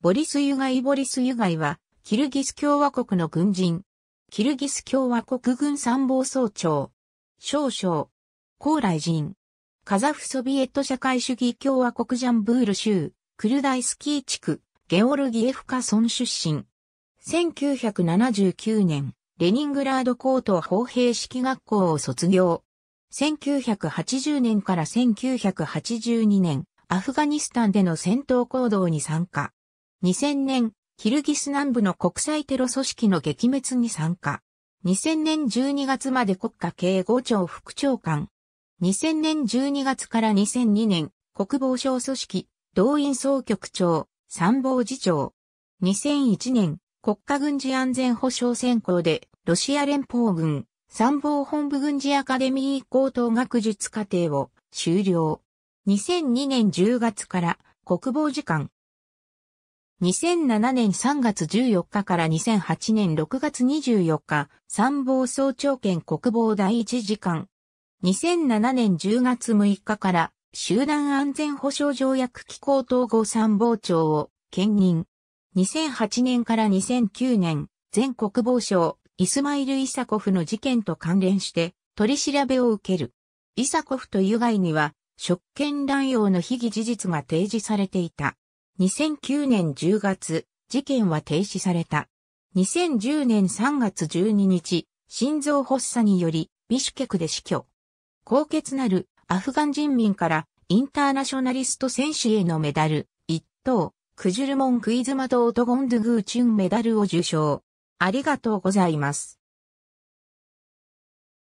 ボリス・ユガイ・ボリス・ユガイは、キルギス共和国の軍人。キルギス共和国軍参謀総長。少将。高麗人。カザフソビエット社会主義共和国ジャンブール州、クルダイスキー地区、ゲオルギエフカソン出身。1979年、レニングラード高等砲兵式学校を卒業。1980年から1982年、アフガニスタンでの戦闘行動に参加。2000年、キルギス南部の国際テロ組織の撃滅に参加。2000年12月まで国家警護庁副長官。2000年12月から2002年、国防省組織、動員総局長、参謀次長。2001年、国家軍事安全保障選考で、ロシア連邦軍、参謀本部軍事アカデミー高等学術課程を修了。2002年10月から国防次官、2007年3月14日から2008年6月24日、参謀総長兼国防第一次官。2007年10月6日から、集団安全保障条約機構統合参謀長を兼任。2008年から2009年、全国防省、イスマイル・イサコフの事件と関連して、取り調べを受ける。イサコフと以外には、職権乱用の被疑事実が提示されていた。2009年10月、事件は停止された。2010年3月12日、心臓発作により、ビシュケクで死去。高潔なるアフガン人民からインターナショナリスト選手へのメダル、一等、クジュルモンクイズマドオトゴンドゥグーチュンメダルを受賞。ありがとうございます。